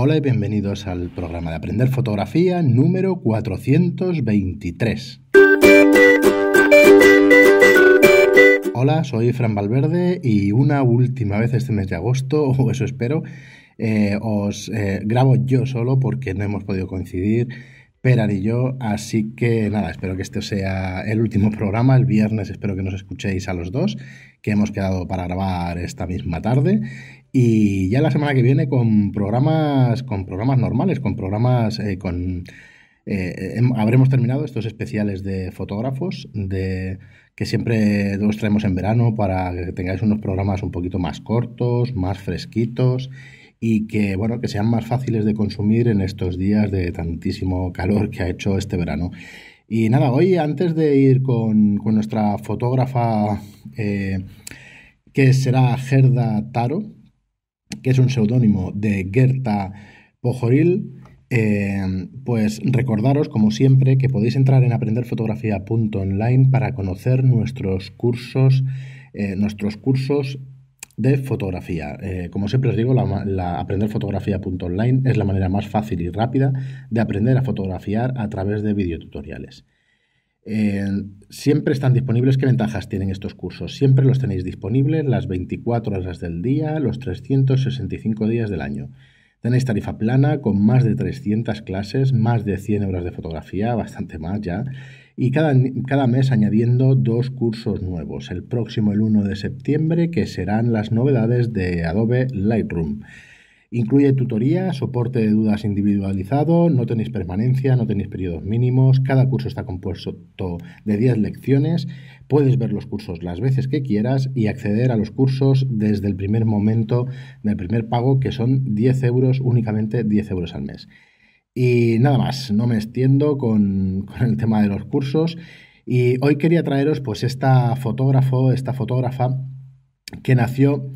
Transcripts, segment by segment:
Hola y bienvenidos al programa de Aprender Fotografía número 423. Hola, soy Fran Valverde y una última vez este mes de agosto, o eso espero, eh, os eh, grabo yo solo porque no hemos podido coincidir. Perar y yo, así que nada, espero que este sea el último programa, el viernes espero que nos escuchéis a los dos, que hemos quedado para grabar esta misma tarde y ya la semana que viene con programas, con programas normales, con programas eh, con. Eh, eh, habremos terminado estos especiales de fotógrafos de, que siempre os traemos en verano para que tengáis unos programas un poquito más cortos, más fresquitos y que bueno que sean más fáciles de consumir en estos días de tantísimo calor que ha hecho este verano. Y nada, hoy antes de ir con, nuestra fotógrafa que será Gerda Taro, que es un seudónimo de Gerta Pojoril, eh, pues recordaros, como siempre, que podéis entrar en aprenderfotografía.online para conocer nuestros cursos, eh, nuestros cursos de fotografía. Eh, como siempre os digo, la, la aprenderfotografía.online es la manera más fácil y rápida de aprender a fotografiar a través de videotutoriales siempre están disponibles. ¿Qué ventajas tienen estos cursos? Siempre los tenéis disponibles las 24 horas del día, los 365 días del año. Tenéis tarifa plana con más de 300 clases, más de 100 horas de fotografía, bastante más ya, y cada, cada mes añadiendo dos cursos nuevos. El próximo, el 1 de septiembre, que serán las novedades de Adobe Lightroom. Incluye tutoría, soporte de dudas individualizado, no tenéis permanencia, no tenéis periodos mínimos, cada curso está compuesto de 10 lecciones, puedes ver los cursos las veces que quieras y acceder a los cursos desde el primer momento del primer pago, que son 10 euros, únicamente 10 euros al mes. Y nada más, no me extiendo con, el tema de los cursos. Y hoy quería traeros pues esta fotógrafo, esta fotógrafa que nació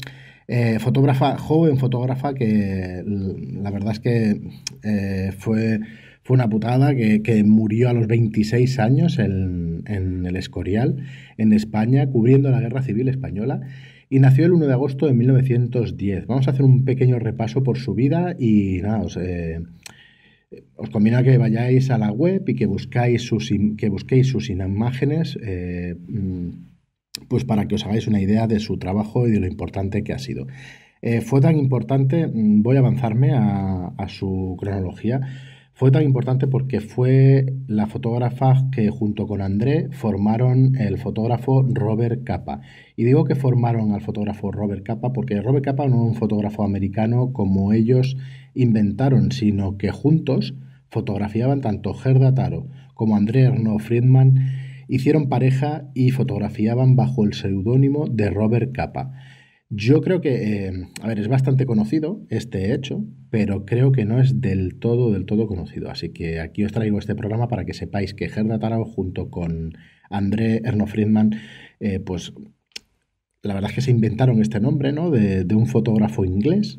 eh, fotógrafa, joven fotógrafa, que la verdad es que eh, fue, fue una putada, que, murió a los 26 años en, el Escorial, en España, cubriendo la Guerra Civil Española. Y nació el 1 de agosto de 1910. Vamos a hacer un pequeño repaso por su vida y nada, os, eh, conviene que vayáis a la web y que buscáis sus, que busquéis sus imágenes mm, pues para que os hagáis una idea de su trabajo y de lo importante que ha sido. Eh, fue tan importante, mm, voy a avanzarme a, su cronología, fue tan importante porque fue la fotógrafa que junto con André formaron el fotógrafo Robert Capa. Y digo que formaron al fotógrafo Robert Capa porque Robert Capa no era un fotógrafo americano como ellos inventaron, sino que juntos fotografiaban tanto Gerda Taro como André Arnaud Friedman hicieron pareja y fotografiaban bajo el seudónimo de Robert Capa. Yo creo que, eh, a ver, es bastante conocido este hecho, pero creo que no es del todo, del todo conocido. Así que aquí os traigo este programa para que sepáis que Gerda Tarao junto con André Erno Friedman, eh, pues la verdad es que se inventaron este nombre, ¿no? De, un fotógrafo inglés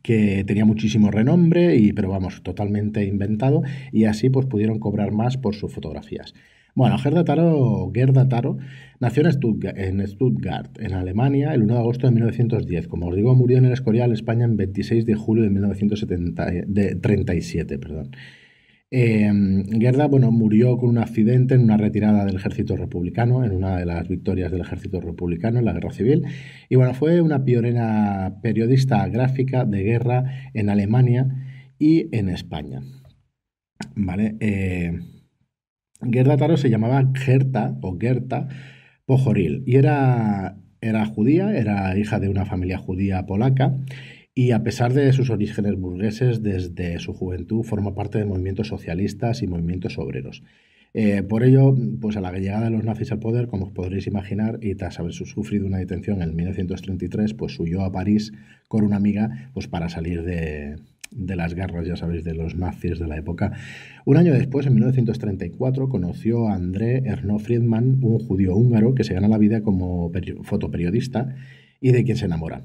que tenía muchísimo renombre, y, pero vamos, totalmente inventado, y así pues pudieron cobrar más por sus fotografías. Bueno, Gerda Taro, Taro nació en Stuttgart, en Alemania, el 1 de agosto de 1910. Como os digo, murió en el Escorial, España, el 26 de julio de 1937. Perdón. Em, Gerda bueno, murió con un accidente en una retirada del ejército republicano, en una de las victorias del ejército republicano en la guerra civil. Y bueno, fue una pionera periodista gráfica de guerra en Alemania y en España. ¿Vale? Eh, Gerda se llamaba Gerta o Gerta Pojoril y era, era judía, era hija de una familia judía polaca y a pesar de sus orígenes burgueses, desde su juventud forma parte de movimientos socialistas y movimientos obreros. Eh, por ello, pues a la llegada de los nazis al poder, como os podréis imaginar, y tras haber sufrido una detención en 1933, pues huyó a París con una amiga pues para salir de, de las garras, ya sabéis, de los nazis de la época. Un año después, en 1934, conoció a André Erno Friedman, un judío húngaro que se gana la vida como fotoperiodista y de quien se enamora.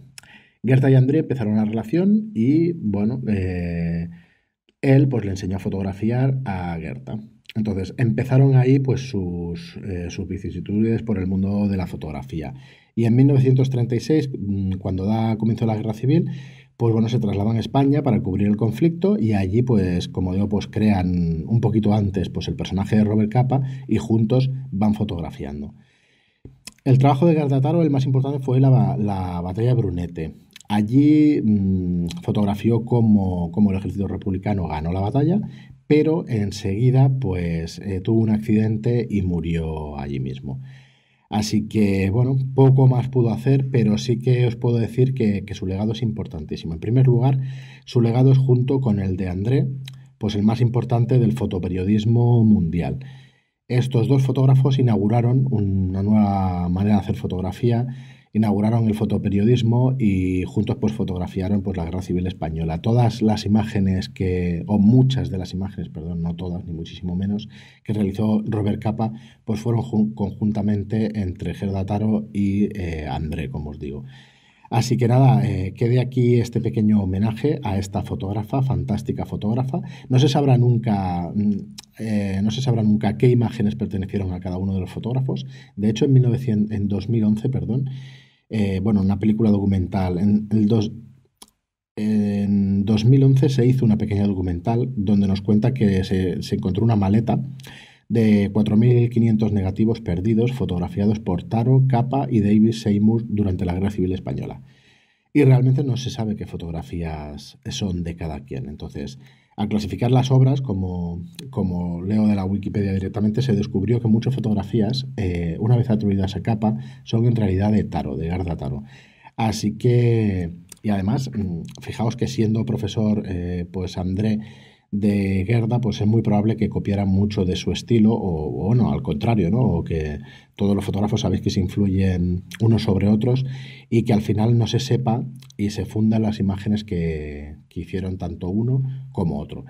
Gerta y André empezaron la relación y, bueno, eh, él pues, le enseñó a fotografiar a Gerta. Entonces empezaron ahí pues, sus, eh, sus vicisitudes por el mundo de la fotografía. Y en 1936, mm, cuando da la guerra civil, pues bueno, se trasladan a España para cubrir el conflicto y allí, pues como digo, pues crean un poquito antes pues el personaje de Robert Capa y juntos van fotografiando. El trabajo de Gardataro, el más importante, fue la, batalla de Brunete. Allí mm, fotografió cómo, el ejército republicano ganó la batalla, pero enseguida pues eh, tuvo un accidente y murió allí mismo. Así que, bueno, poco más pudo hacer, pero sí que os puedo decir que, su legado es importantísimo. En primer lugar, su legado es junto con el de André, pues el más importante del fotoperiodismo mundial. Estos dos fotógrafos inauguraron una nueva manera de hacer fotografía inauguraron el fotoperiodismo y juntos pues fotografiaron pues la Guerra Civil Española. Todas las imágenes que, o muchas de las imágenes, perdón, no todas, ni muchísimo menos, que realizó Robert Capa, pues fueron conjuntamente entre Gerda Taro y eh, André, como os digo. Así que nada, eh, quede aquí este pequeño homenaje a esta fotógrafa, fantástica fotógrafa. No se sabrá nunca mm, eh, no se sabrá nunca qué imágenes pertenecieron a cada uno de los fotógrafos. De hecho, en, en 2011, perdón, eh, bueno, una película documental, en, 2011 se hizo una pequeña documental donde nos cuenta que se, se encontró una maleta de 4.500 negativos perdidos fotografiados por Taro, Capa y David Seymour durante la Guerra Civil Española. Y realmente no se sabe qué fotografías son de cada quien. Entonces, al clasificar las obras, como, como, leo de la Wikipedia directamente, se descubrió que muchas fotografías, eh, una vez atribuidas a capa, son en realidad de Taro, de Garda Taro. Así que, y además, mm, fijaos que siendo profesor, eh, pues André de Gerda, pues es muy probable que copiara mucho de su estilo, o, no, al contrario, ¿no? O que todos los fotógrafos sabéis que se influyen unos sobre otros y que al final no se sepa y se fundan las imágenes que, hicieron tanto uno como otro.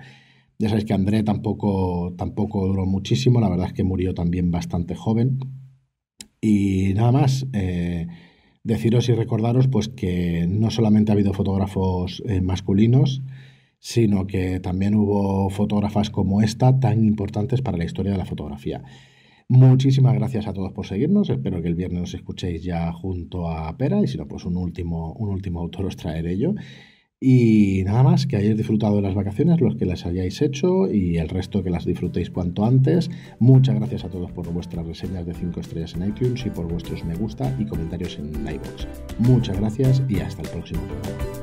Ya sabéis que André tampoco, tampoco duró muchísimo, la verdad es que murió también bastante joven. Y nada más. Eh, deciros y recordaros pues que no solamente ha habido fotógrafos eh, masculinos, sino que también hubo fotógrafas como esta tan importantes para la historia de la fotografía. Muchísimas gracias a todos por seguirnos. Espero que el viernes nos escuchéis ya junto a Pera y si no, pues un último, un último autor os traeré yo. Y nada más, que hayáis disfrutado de las vacaciones, los que las hayáis hecho y el resto que las disfrutéis cuanto antes. Muchas gracias a todos por vuestras reseñas de 5 estrellas en iTunes y por vuestros me gusta y comentarios en Livebox Muchas gracias y hasta el próximo programa.